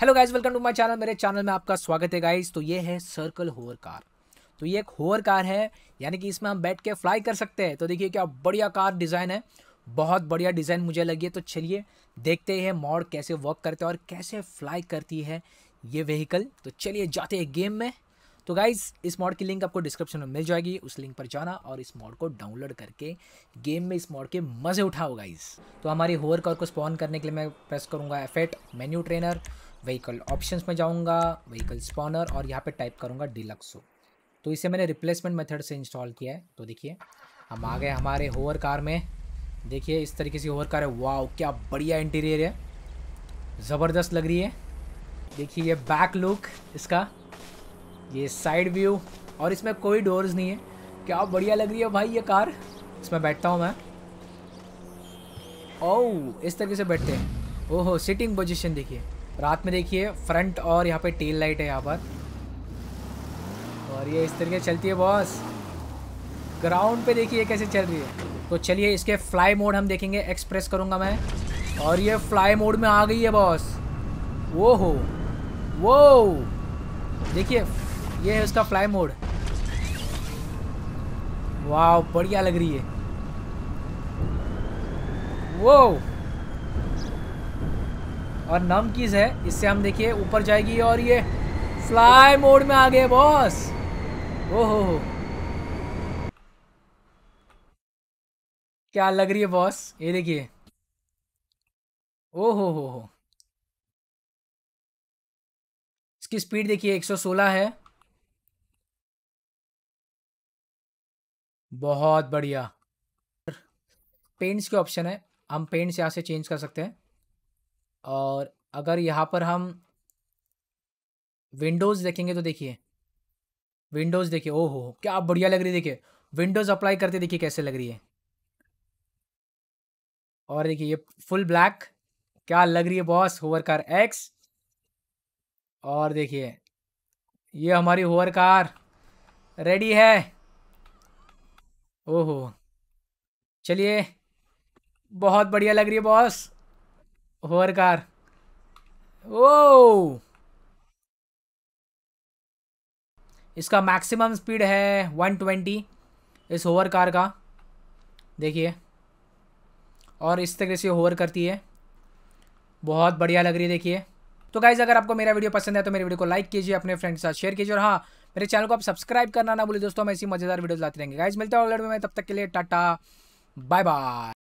hello guys welcome to my channel मेरे channel में आपका स्वागत है गाइज तो ये है सर्कल होवर कार तो ये एक होवर कार है यानी कि इसमें हम बैठ के फ्लाई कर सकते हैं तो देखिए क्या बढ़िया कार डिज़ाइन है बहुत बढ़िया डिज़ाइन मुझे लगी है तो चलिए देखते हैं मॉड कैसे वर्क करते हैं और कैसे फ्लाई करती है ये व्हीकल तो चलिए जाते हैं गेम में तो गाइज़ इस मॉड की लिंक आपको डिस्क्रिप्शन में मिल जाएगी उस लिंक पर जाना और इस मॉड को डाउनलोड करके गेम में इस मॉड के मज़े उठाओ गाइज़ तो हमारी होवर कार को स्पॉन करने के लिए मैं प्रेस करूँगा F eight menu trainer vehicle options में जाऊंगा व्हीकल स्पॉनर और यहाँ पे टाइप करूँगा डिलक्सो तो इसे मैंने रिप्लेसमेंट मेथड से इंस्टॉल किया है तो देखिए हम आ गए हमारे होवर कार में देखिए इस तरीके से होवर कार है वाह क्या बढ़िया इंटीरियर है ज़बरदस्त लग रही है देखिए ये बैक लुक इसका ये साइड व्यू और इसमें कोई डोर्स नहीं है क्या बढ़िया लग रही है भाई ये कार इसमें बैठता हूँ मैं ओह oh, इस तरीके से बैठते हैं ओहो सिटिंग पोजिशन देखिए रात में देखिए फ्रंट और यहाँ पे टेल लाइट है यहाँ पर और ये इस तरीके चलती है बॉस ग्राउंड पे देखिए कैसे चल रही है तो चलिए इसके फ्लाई मोड हम देखेंगे एक्सप्रेस करूँगा मैं और ये फ्लाई मोड में आ गई है बॉस वो हो वो देखिए ये है उसका फ्लाई मोड वाह बढ़िया लग रही है वो और नम कीज़ है इससे हम देखिए ऊपर जाएगी और ये फ्लाई मोड में आ गए बॉस ओहो हो क्या लग रही है बॉस ये देखिए ओ हो हो हो इसकी स्पीड देखिए 116 है बहुत बढ़िया पेंट्स के ऑप्शन है हम पेंट्स यहाँ से चेंज कर सकते हैं और अगर यहाँ पर हम विंडोज़ देखेंगे तो देखिए विंडोज़ देखिए ओहो क्या बढ़िया लग रही है देखिए विंडोज़ अप्लाई करते देखिए कैसे लग रही है और देखिए ये फुल ब्लैक क्या लग रही है बॉस होवर कार एक्स और देखिए ये हमारी होवर कार रेडी है ओहो चलिए बहुत बढ़िया लग रही है बॉस होवर कार ओ इसका मैक्सिमम स्पीड है 120 इस होवर कार का देखिए और इस तरह से होवर करती है बहुत बढ़िया लग रही है देखिए तो गाइज़ अगर आपको मेरा वीडियो पसंद है तो मेरे वीडियो को लाइक कीजिए अपने फ्रेंड के साथ शेयर कीजिए और हाँ मेरे चैनल को आप सब्सक्राइब करना ना भूलिए दोस्तों मैं ऐसी मज़ेदार वीडियो लाते रहेंगे गाइज मिलते हैं ऑलरेडी में तब तक के लिए टाटा बाय बाय